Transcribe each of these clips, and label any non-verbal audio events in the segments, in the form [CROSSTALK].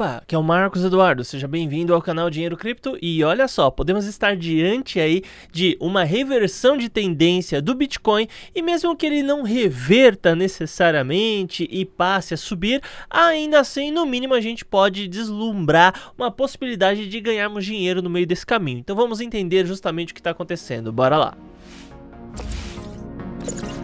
Opa, que é o Marcos Eduardo. Seja bem-vindo ao canal Dinheiro Cripto. E olha só, podemos estar diante aí de uma reversão de tendência do Bitcoin e mesmo que ele não reverta necessariamente e passe a subir, ainda assim, no mínimo a gente pode deslumbrar uma possibilidade de ganharmos dinheiro no meio desse caminho. Então vamos entender justamente o que está acontecendo. Bora lá. Música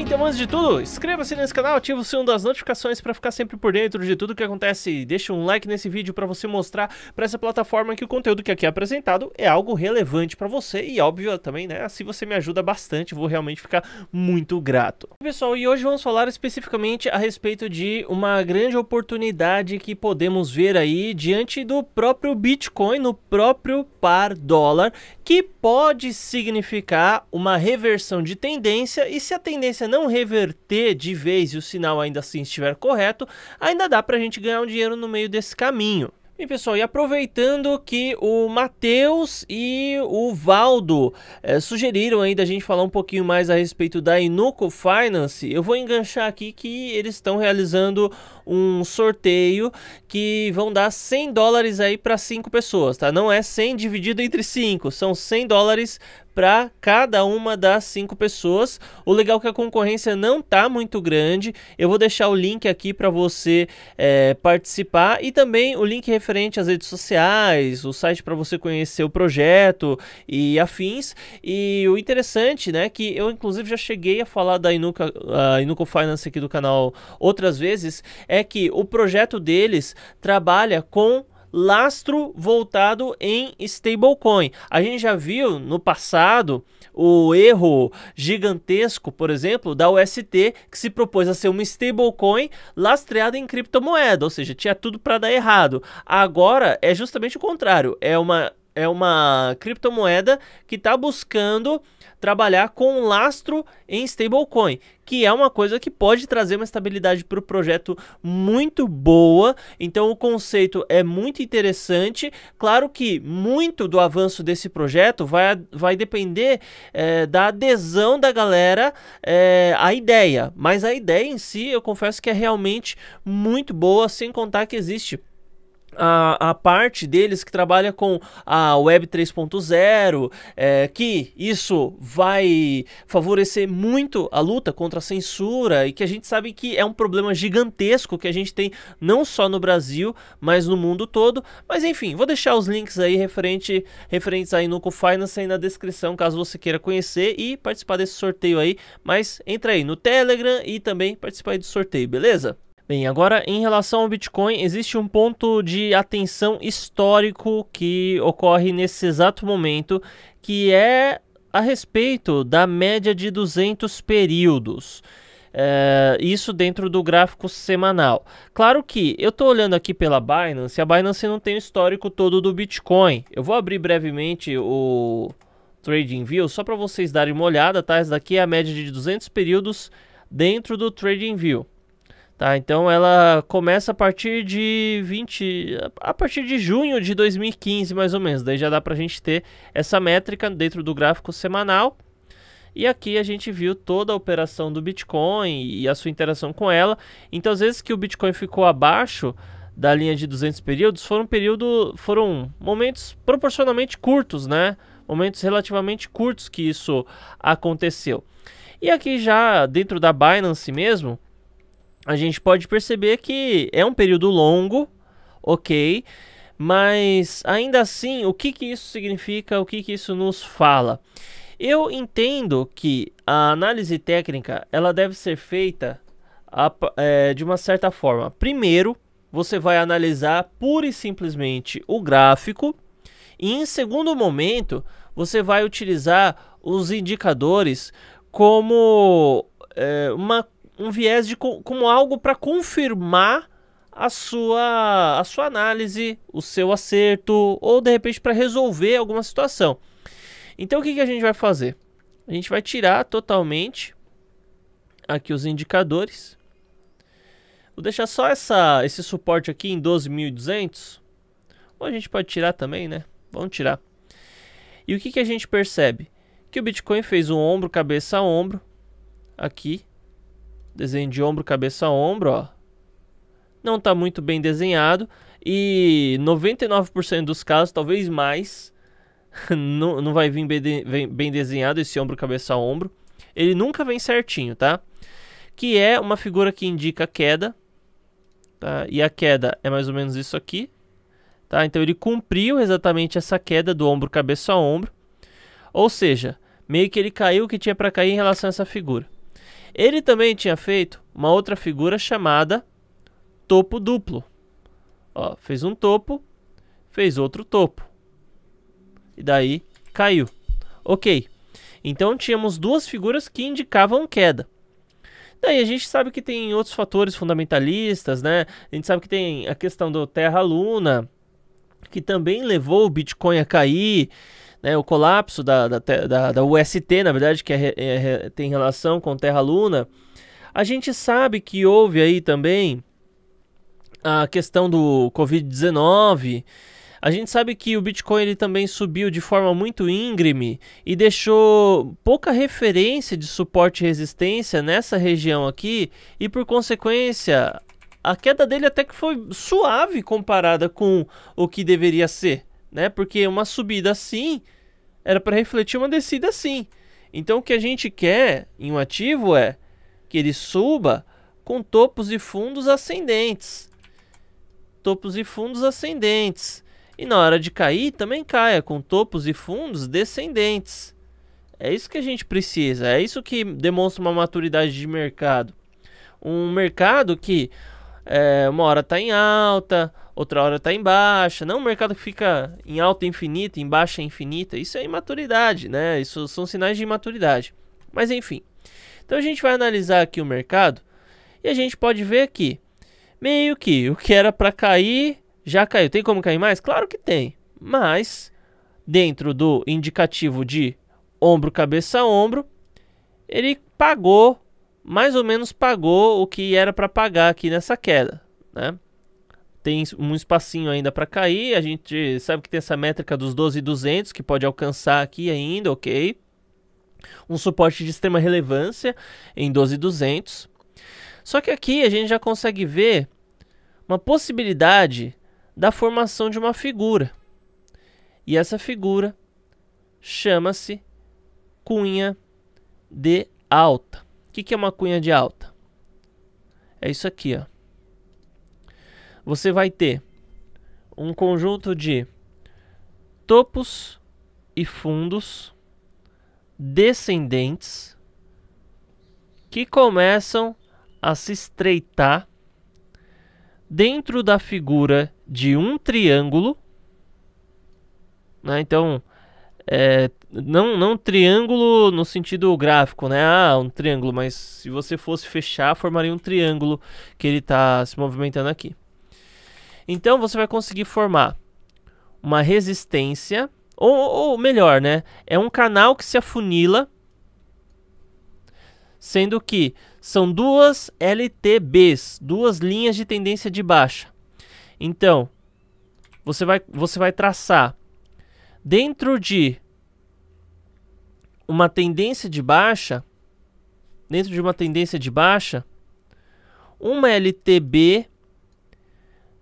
Então, antes de tudo, inscreva-se nesse canal, ative o sino das notificações para ficar sempre por dentro de tudo que acontece. Deixe um like nesse vídeo para você mostrar para essa plataforma que o conteúdo que aqui é apresentado é algo relevante para você e óbvio também, né? Assim você me ajuda bastante, vou realmente ficar muito grato. Pessoal, e hoje vamos falar especificamente a respeito de uma grande oportunidade que podemos ver aí diante do próprio Bitcoin, no próprio par dólar, que pode significar uma reversão de tendência e se a tendência não reverter de vez e o sinal ainda assim estiver correto, ainda dá para a gente ganhar um dinheiro no meio desse caminho. E pessoal, e aproveitando que o Matheus e o Valdo é, sugeriram ainda a gente falar um pouquinho mais a respeito da Inuco Finance, eu vou enganchar aqui que eles estão realizando um sorteio que vão dar 100 dólares aí para cinco pessoas, tá? Não é 100 dividido entre 5, são 100 dólares para cada uma das cinco pessoas. O legal é que a concorrência não tá muito grande. Eu vou deixar o link aqui para você é, participar e também o link referente às redes sociais, o site para você conhecer o projeto e afins. E o interessante, né, que eu inclusive já cheguei a falar da Inuka, a Inuco Finance aqui do canal outras vezes, é que o projeto deles trabalha com lastro voltado em stablecoin. A gente já viu no passado o erro gigantesco, por exemplo, da UST, que se propôs a ser uma stablecoin lastreada em criptomoeda, ou seja, tinha tudo para dar errado. Agora é justamente o contrário, é uma é uma criptomoeda que está buscando trabalhar com lastro em stablecoin, que é uma coisa que pode trazer uma estabilidade para o projeto muito boa. Então o conceito é muito interessante. Claro que muito do avanço desse projeto vai, vai depender é, da adesão da galera é, à ideia. Mas a ideia em si, eu confesso que é realmente muito boa, sem contar que existe a, a, parte deles que trabalha com a Web 3.0, é, que isso vai favorecer muito a luta contra a censura e que a gente sabe que é um problema gigantesco que a gente tem não só no Brasil, mas no mundo todo. Mas enfim, vou deixar os links aí referente, referentes aí no cofinance aí na descrição, caso você queira conhecer e participar desse sorteio aí. Mas entra aí no Telegram e também participar aí do sorteio, beleza? Bem, agora em relação ao Bitcoin, existe um ponto de atenção histórico que ocorre nesse exato momento, que é a respeito da média de 200 períodos. É, isso dentro do gráfico semanal. Claro que eu estou olhando aqui pela Binance, a Binance não tem o histórico todo do Bitcoin. Eu vou abrir brevemente o Trading View só para vocês darem uma olhada, tá? Essa daqui é a média de 200 períodos dentro do Trading View. Tá, então ela começa a partir de 20, a partir de junho de 2015 mais ou menos. Daí já dá para a gente ter essa métrica dentro do gráfico semanal. E aqui a gente viu toda a operação do Bitcoin e a sua interação com ela. Então às vezes que o Bitcoin ficou abaixo da linha de 200 períodos, foram período, foram momentos proporcionalmente curtos, né? Momentos relativamente curtos que isso aconteceu. E aqui já dentro da Binance mesmo, a gente pode perceber que é um período longo, ok, mas ainda assim, o que, que isso significa, o que, que isso nos fala? Eu entendo que a análise técnica ela deve ser feita a, é, de uma certa forma. Primeiro, você vai analisar pura e simplesmente o gráfico, e em segundo momento, você vai utilizar os indicadores como é, uma um viés de como algo para confirmar a sua a sua análise, o seu acerto ou de repente para resolver alguma situação. Então o que, que a gente vai fazer? A gente vai tirar totalmente aqui os indicadores. Vou deixar só essa, esse suporte aqui em 12.200. Ou a gente pode tirar também, né? Vamos tirar. E o que, que a gente percebe? Que o Bitcoin fez um ombro, cabeça a ombro. Aqui. Desenho de ombro, cabeça a ombro, ó. Não está muito bem desenhado. E 99% dos casos, talvez mais, [LAUGHS] não, não vai vir bem, de, bem desenhado esse ombro, cabeça a ombro. Ele nunca vem certinho, tá? Que é uma figura que indica queda. Tá? E a queda é mais ou menos isso aqui. Tá? Então ele cumpriu exatamente essa queda do ombro, cabeça a ombro. Ou seja, meio que ele caiu o que tinha para cair em relação a essa figura. Ele também tinha feito uma outra figura chamada topo duplo. Ó, fez um topo, fez outro topo. E daí caiu. Ok. Então tínhamos duas figuras que indicavam queda. Daí a gente sabe que tem outros fatores fundamentalistas, né? A gente sabe que tem a questão do Terra-Luna, que também levou o Bitcoin a cair né, o colapso da, da, da, da, UST, na verdade, que é, é, tem relação com Terra Luna, a gente sabe que houve aí também a questão do Covid-19. A gente sabe que o Bitcoin ele também subiu de forma muito íngreme e deixou pouca referência de suporte e resistência nessa região aqui, e por consequência, a queda dele até que foi suave comparada com o que deveria ser né? Porque uma subida assim era para refletir uma descida assim. Então o que a gente quer em um ativo é que ele suba com topos e fundos ascendentes. Topos e fundos ascendentes. E na hora de cair, também caia com topos e fundos descendentes. É isso que a gente precisa, é isso que demonstra uma maturidade de mercado. Um mercado que é, uma hora está em alta, outra hora está em baixa. Não um mercado que fica em alta infinita, em baixa infinita. Isso é imaturidade, né? Isso são sinais de imaturidade. Mas enfim. Então a gente vai analisar aqui o mercado e a gente pode ver aqui meio que o que era para cair já caiu. Tem como cair mais? Claro que tem. Mas dentro do indicativo de ombro cabeça ombro, ele pagou mais ou menos pagou o que era para pagar aqui nessa queda, né? tem um espacinho ainda para cair. A gente sabe que tem essa métrica dos 12,200 que pode alcançar aqui ainda, ok? Um suporte de extrema relevância em 12,200. Só que aqui a gente já consegue ver uma possibilidade da formação de uma figura. E essa figura chama-se cunha de alta. O que, é uma cunha de alta? É isso aqui, ó você vai ter um conjunto de topos e fundos descendentes que começam a se estreitar dentro da figura de um triângulo. Né? Então, é, não, não triângulo no sentido gráfico, né? Ah, um triângulo, mas se você fosse fechar, formaria um triângulo que ele está se movimentando aqui. Então você vai conseguir formar uma resistência, ou, ou melhor, né? É um canal que se afunila, sendo que são duas LTBs, duas linhas de tendência de baixa. Então, você vai, você vai traçar dentro de uma tendência de baixa, dentro de uma tendência de baixa, uma LTB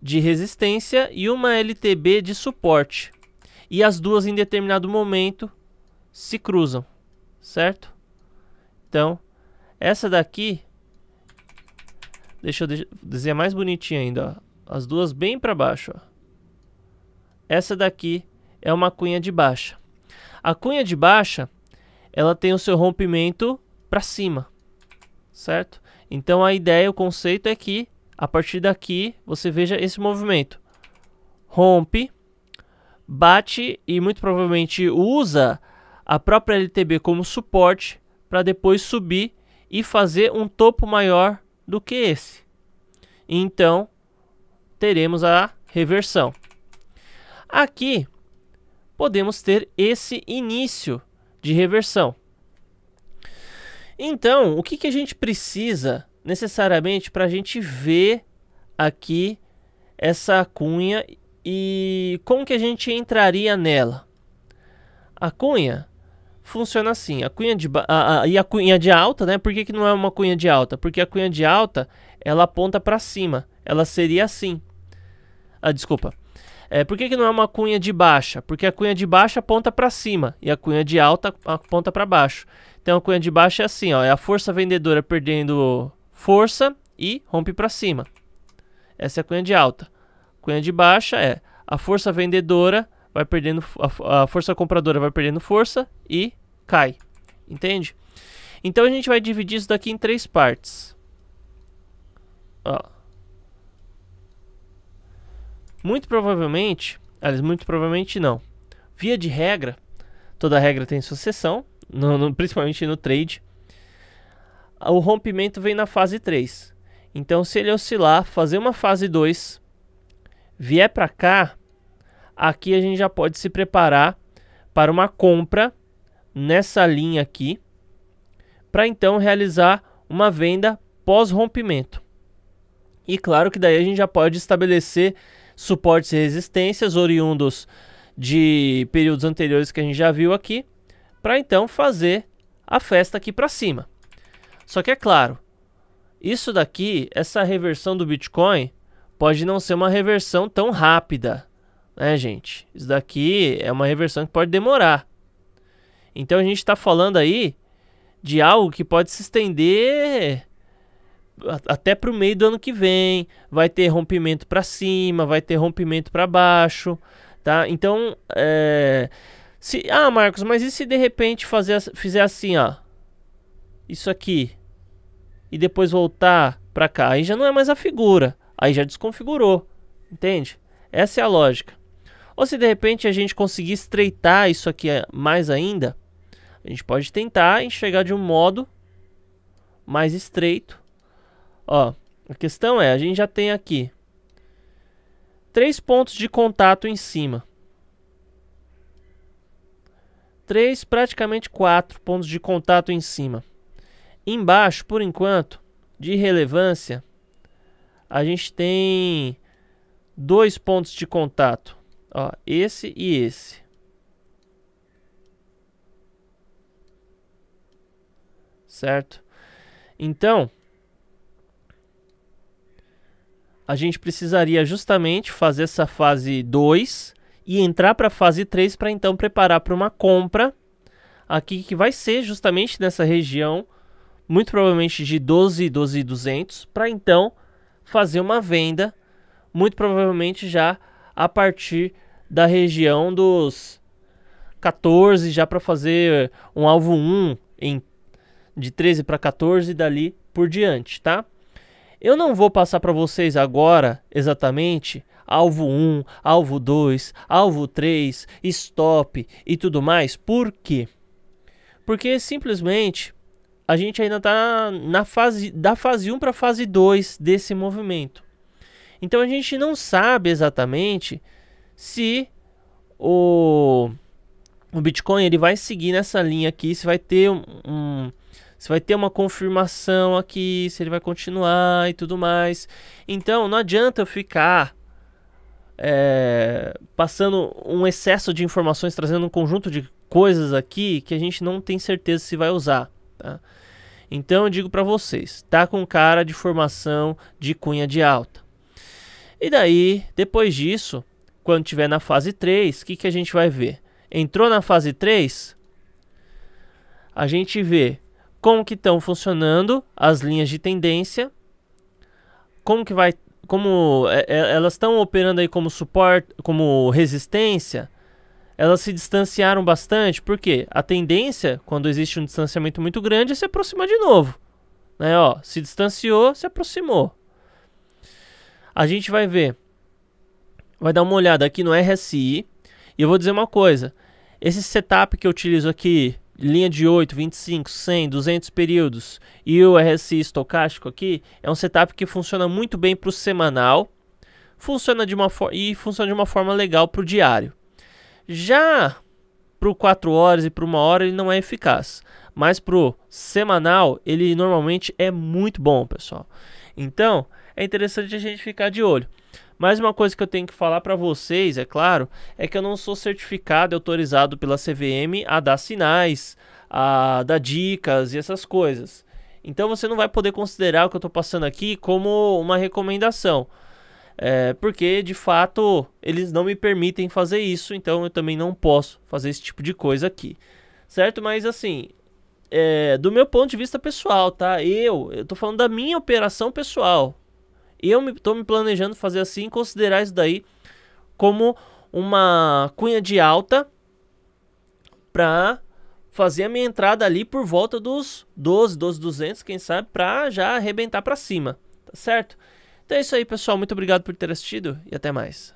de resistência e uma LTB de suporte. E as duas em determinado momento se cruzam, certo? Então, essa daqui, deixa eu desenhar mais bonitinha ainda, ó. as duas bem para baixo. Ó. Essa daqui é uma cunha de baixa. A cunha de baixa, ela tem o seu rompimento para cima, certo? Então a ideia, o conceito é que a partir daqui você veja esse movimento. Rompe, bate e muito provavelmente usa a própria LTB como suporte para depois subir e fazer um topo maior do que esse. Então, teremos a reversão. Aqui, podemos ter esse início de reversão. Então, o que, que a gente precisa necessariamente para a gente ver aqui essa cunha e como que a gente entraria nela. A cunha funciona assim, a cunha de a, a, e a cunha de alta, né? Por que, que não é uma cunha de alta? Porque a cunha de alta, ela aponta para cima. Ela seria assim. Ah, desculpa. É, por que, que não é uma cunha de baixa? Porque a cunha de baixa aponta para cima e a cunha de alta aponta para baixo. Então a cunha de baixa é assim, ó, é a força vendedora perdendo força e rompe para cima. Essa é a cunha de alta. Cunha de baixa é a força vendedora vai perdendo a, força compradora vai perdendo força e cai. Entende? Então a gente vai dividir isso daqui em três partes. Ó. Muito provavelmente, aliás, muito provavelmente não. Via de regra, toda regra tem sua no, no, principalmente no trade o rompimento vem na fase 3. Então, se ele oscilar, fazer uma fase 2, vier para cá, aqui a gente já pode se preparar para uma compra nessa linha aqui, para então realizar uma venda pós-rompimento. E claro que daí a gente já pode estabelecer suportes e resistências oriundos de períodos anteriores que a gente já viu aqui, para então fazer a festa aqui para cima. Só que é claro, isso daqui, essa reversão do Bitcoin, pode não ser uma reversão tão rápida, né, gente? Isso daqui é uma reversão que pode demorar. Então a gente está falando aí de algo que pode se estender até para o meio do ano que vem. Vai ter rompimento para cima, vai ter rompimento para baixo, tá? Então, é... se ah, Marcos, mas e se de repente fazer, fizer assim, ó? isso aqui e depois voltar para cá, aí já não é mais a figura, aí já desconfigurou, entende? Essa é a lógica. Ou se de repente a gente conseguir estreitar isso aqui eh, mais ainda, a gente pode tentar enxergar de um modo mais estreito. Ó, a questão é, a gente já tem aqui três pontos de contato em cima. Três, praticamente quatro pontos de contato em cima. Embaixo, por enquanto, de relevância, a gente tem dois pontos de contato. Ó, esse e esse. Certo? Então, a gente precisaria justamente fazer essa fase 2 e entrar para a fase 3 para então preparar para uma compra aqui que vai ser justamente nessa região muito provavelmente de 12 12,200 para então fazer uma venda muito provavelmente já a partir da região dos 14 já para fazer eh, um alvo 1 em de 13 para 14 dali por diante, tá? Eu não vou passar para vocês agora exatamente alvo 1, alvo 2, alvo 3, stop e tudo mais, por quê? Porque simplesmente a gente ainda está na fase da fase 1 para a fase 2 desse movimento. Então a gente não sabe exatamente se o, o Bitcoin ele vai seguir nessa linha aqui, se vai ter um, um se vai ter uma confirmação aqui, se ele vai continuar e tudo mais. Então não adianta eu ficar é, passando um excesso de informações, trazendo um conjunto de coisas aqui que a gente não tem certeza se vai usar. Tá? Então eu digo para vocês, tá com cara de formação de cunha de alta. E daí, depois disso, quando tiver na fase 3, o que, que a gente vai ver? Entrou na fase 3, a gente vê como que estão funcionando as linhas de tendência, como que vai, como é, é, elas estão operando aí como suporte, como resistência, elas se distanciaram bastante, porque a tendência, quando existe um distanciamento muito grande, é se aproximar de novo. Né? Ó, se distanciou, se aproximou. A gente vai ver, vai dar uma olhada aqui no RSI, e eu vou dizer uma coisa, esse setup que eu utilizo aqui, linha de 8, 25, 100, 200 períodos e o RSI estocástico aqui, é um setup que funciona muito bem para o semanal, funciona de uma e funciona de uma forma legal para o diário. Já para quatro 4 horas e para uma hora ele não é eficaz, mas pro semanal ele normalmente é muito bom, pessoal. Então, é interessante a gente ficar de olho. Mais uma coisa que eu tenho que falar para vocês, é claro, é que eu não sou certificado e autorizado pela CVM a dar sinais, a dar dicas e essas coisas. Então você não vai poder considerar o que eu estou passando aqui como uma recomendação. É, porque de fato eles não me permitem fazer isso, então eu também não posso fazer esse tipo de coisa aqui, certo? Mas assim, é, do meu ponto de vista pessoal, tá? Eu, eu tô falando da minha operação pessoal. Eu me, tô me planejando fazer assim, considerar isso daí como uma cunha de alta pra fazer a minha entrada ali por volta dos 12, 12, 200, quem sabe, pra já arrebentar pra cima, tá certo? Então é isso aí, pessoal. Muito obrigado por ter assistido e até mais.